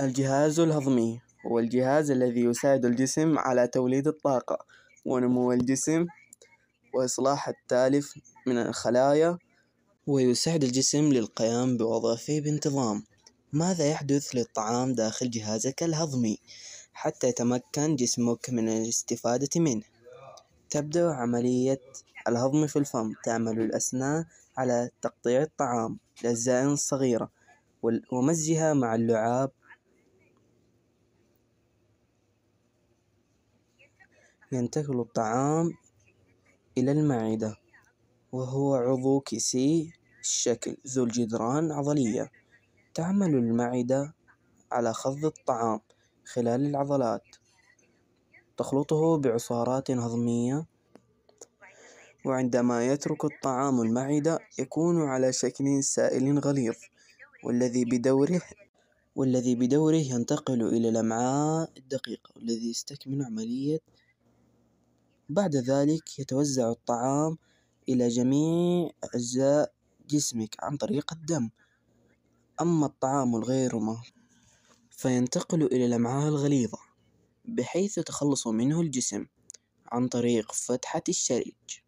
الجهاز الهضمي هو الجهاز الذي يساعد الجسم على توليد الطاقة ونمو الجسم وإصلاح التالف من الخلايا ويساعد الجسم للقيام بوظائفه بانتظام ماذا يحدث للطعام داخل جهازك الهضمي حتى يتمكن جسمك من الاستفادة منه تبدأ عملية الهضم في الفم تعمل الأسنان على تقطيع الطعام للزائن صغيرة ومزجها مع اللعاب ينتقل الطعام إلى المعدة وهو عضو كسي الشكل ذو الجدران العضلية تعمل المعدة على خفض الطعام خلال العضلات تخلطه بعصارات هضمية وعندما يترك الطعام المعدة يكون على شكل سائل غليظ والذي بدوره والذي بدوره ينتقل إلى الأمعاء الدقيقة والذي يستكمل عملية بعد ذلك يتوزع الطعام إلى جميع أجزاء جسمك عن طريق الدم أما الطعام الغير ما فينتقل إلى الأمعاء الغليظة بحيث يتخلص منه الجسم عن طريق فتحة الشرج